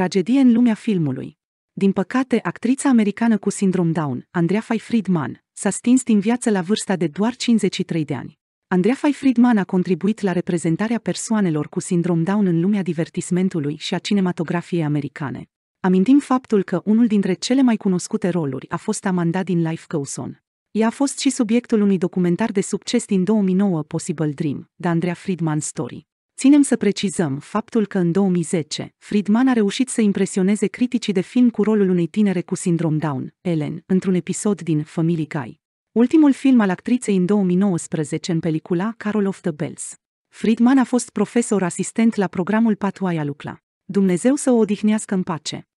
Tragedie în lumea filmului. Din păcate, actrița americană cu sindrom Down, Andrea Fay Friedman, s-a stins din viață la vârsta de doar 53 de ani. Andrea Fay Friedman a contribuit la reprezentarea persoanelor cu sindrom Down în lumea divertismentului și a cinematografiei americane. Amintim faptul că unul dintre cele mai cunoscute roluri a fost Amanda din Life Goes On. Ea a fost și subiectul unui documentar de succes din 2009, Possible Dream, de Andrea Friedman Story. Ținem să precizăm faptul că în 2010, Friedman a reușit să impresioneze criticii de film cu rolul unei tinere cu sindrom Down, Ellen, într-un episod din Family Guy. Ultimul film al actriței în 2019 în pelicula Carol of the Bells. Friedman a fost profesor asistent la programul Patuaia Lucla. Dumnezeu să o odihnească în pace.